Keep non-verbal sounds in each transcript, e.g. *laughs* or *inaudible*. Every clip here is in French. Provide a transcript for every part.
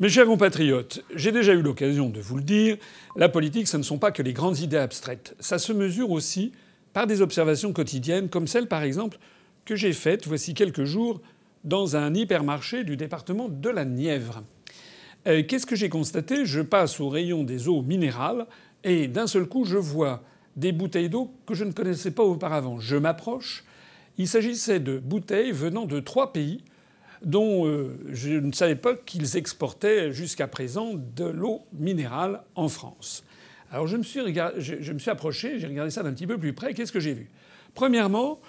Mes chers compatriotes, j'ai déjà eu l'occasion de vous le dire, la politique, ce ne sont pas que les grandes idées abstraites. Ça se mesure aussi par des observations quotidiennes, comme celle, par exemple, que j'ai faite voici quelques jours dans un hypermarché du département de la Nièvre. Euh, qu'est-ce que j'ai constaté Je passe au rayon des eaux minérales et d'un seul coup, je vois des bouteilles d'eau que je ne connaissais pas auparavant. Je m'approche. Il s'agissait de bouteilles venant de trois pays dont euh, je ne savais pas qu'ils exportaient jusqu'à présent de l'eau minérale en France. Alors je me suis, approché, j'ai regardé ça d'un petit peu plus près. Qu'est-ce que j'ai vu Premièrement,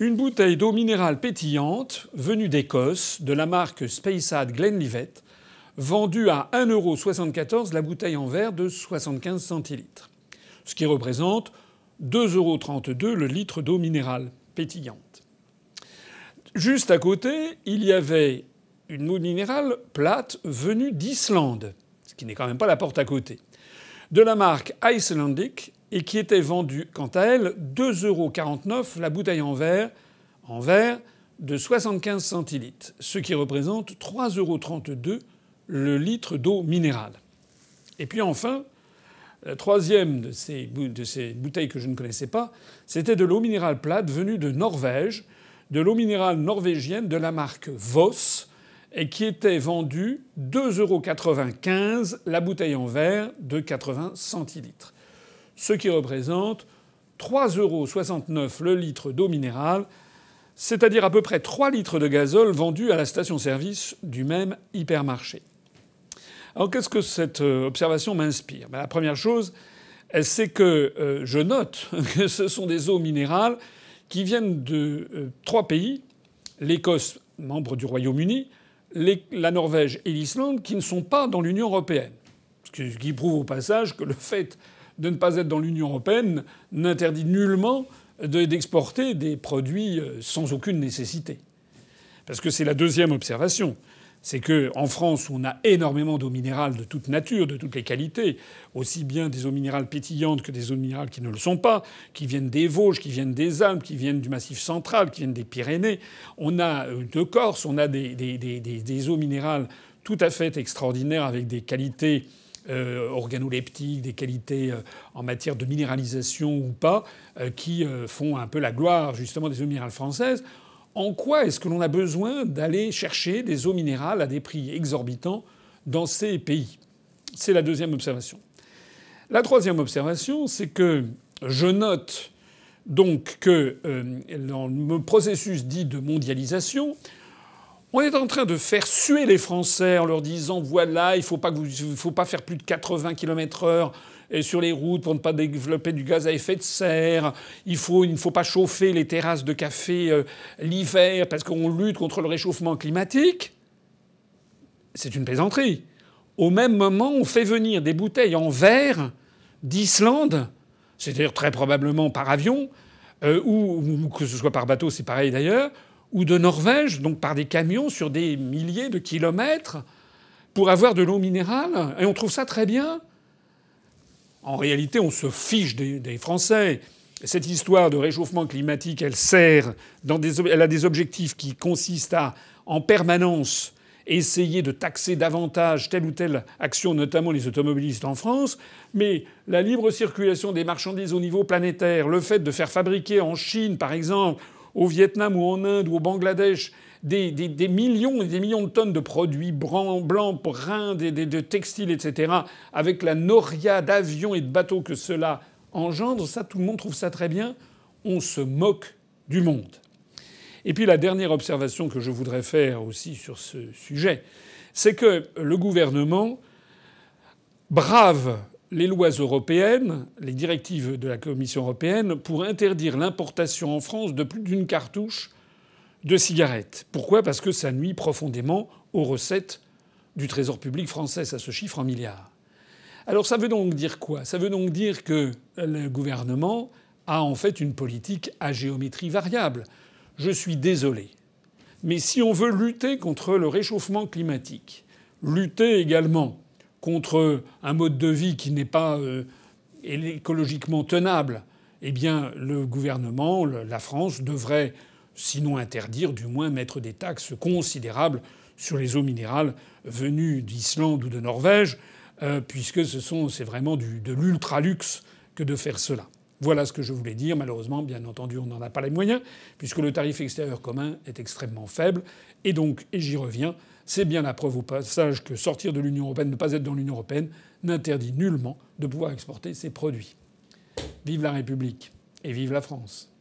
une bouteille d'eau minérale pétillante venue d'Écosse, de la marque Speyside Glenlivet, vendue à 1,74€ la bouteille en verre de 75 centilitres, ce qui représente 2,32€ le litre d'eau minérale pétillante juste à côté, il y avait une eau minérale plate venue d'Islande, ce qui n'est quand même pas la porte à côté, de la marque Icelandic et qui était vendue, quant à elle, 2,49€ la bouteille en verre, en verre de 75 centilitres, ce qui représente 3,32€ le litre d'eau minérale. Et puis enfin, la troisième de ces, bouteilles que je ne connaissais pas, c'était de l'eau minérale plate venue de Norvège, de l'eau minérale norvégienne de la marque Voss et qui était vendue 2,95€ la bouteille en verre de 80 centilitres. Ce qui représente 3,69€ le litre d'eau minérale, c'est-à-dire à peu près 3 litres de gazole vendus à la station-service du même hypermarché. Alors qu'est-ce que cette euh, observation m'inspire ben, La première chose, c'est que euh, je note *laughs* que ce sont des eaux minérales qui viennent de euh, trois pays, l'Écosse, membre du Royaume-Uni, la Norvège et l'Islande, qui ne sont pas dans l'Union européenne. Ce qui prouve au passage que le fait de ne pas être dans l'Union européenne n'interdit nullement d'exporter des produits euh, sans aucune nécessité. Parce que c'est la deuxième observation c'est qu'en France, on a énormément d'eau minérale de toute nature, de toutes les qualités, aussi bien des eaux minérales pétillantes que des eaux minérales qui ne le sont pas, qui viennent des Vosges, qui viennent des Alpes, qui viennent du Massif central, qui viennent des Pyrénées. On a euh, de Corse, on a des, eaux minérales tout à fait extraordinaires avec des qualités euh, organoleptiques, des qualités euh, en matière de minéralisation ou pas, qui font un peu la gloire justement des eaux minérales françaises en quoi est-ce que l'on a besoin d'aller chercher des eaux minérales à des prix exorbitants dans ces pays C'est la deuxième observation. La troisième observation, c'est que je note donc que euh, dans le processus dit de mondialisation, on est en train de faire suer les Français en leur disant voilà, il ne faut, pas faut pas faire plus de 80 km/h sur les routes pour ne pas développer du gaz à effet de serre. Il, faut, ne faut pas chauffer les terrasses de café euh, l'hiver parce qu'on lutte contre le réchauffement climatique. C'est une plaisanterie. Au même moment, on fait venir des bouteilles en verre d'Islande, c'est-à-dire très probablement par avion, euh, ou, que ce soit par bateau, c'est pareil d'ailleurs, ou de Norvège, donc par des camions sur des milliers de kilomètres, pour avoir de l'eau minérale. Et on trouve ça très bien en réalité, on se fiche des, Français. Cette histoire de réchauffement climatique, elle sert, elle a des objectifs qui consistent à, en permanence, essayer de taxer davantage telle ou telle action, notamment les automobilistes en France, mais la libre circulation des marchandises au niveau planétaire, le fait de faire fabriquer en Chine, par exemple, au Vietnam ou en Inde ou au Bangladesh des, millions et des millions de tonnes de produits blancs, bruns, de textiles, etc., avec la noria d'avions et de bateaux que cela engendre, ça, tout le monde trouve ça très bien. On se moque du monde. Et puis la dernière observation que je voudrais faire aussi sur ce sujet, c'est que le gouvernement brave les lois européennes, les directives de la Commission européenne, pour interdire l'importation en France de plus d'une cartouche de cigarettes. Pourquoi Parce que ça nuit profondément aux recettes du Trésor public français. Ça se chiffre en milliards. Alors ça veut donc dire quoi Ça veut donc dire que le gouvernement a en fait une politique à géométrie variable. Je suis désolé. Mais si on veut lutter contre le réchauffement climatique, lutter également contre un mode de vie qui n'est pas euh, écologiquement tenable, eh bien le gouvernement, la France devrait sinon interdire, du moins mettre des taxes considérables sur les eaux minérales venues d'Islande ou de Norvège, euh, puisque ce c'est vraiment de l'ultra-luxe que de faire cela. Voilà ce que je voulais dire. Malheureusement, bien entendu, on n'en a pas les moyens, puisque le tarif extérieur commun est extrêmement faible. Et donc, et j'y reviens, c'est bien la preuve au passage que sortir de l'Union européenne, ne pas être dans l'Union européenne, n'interdit nullement de pouvoir exporter ces produits. Vive la République et vive la France.